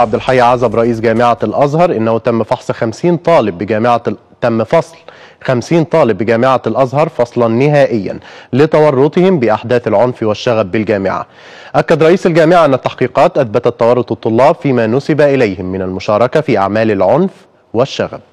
عبد الحي عزب رئيس جامعة الأزهر إنه تم فحص 50 طالب بجامعة تم فصل 50 طالب بجامعة الأزهر فصلا نهائيا لتورطهم بأحداث العنف والشغب بالجامعة أكد رئيس الجامعة أن التحقيقات أثبتت تورط الطلاب فيما نسب إليهم من المشاركة في أعمال العنف والشغب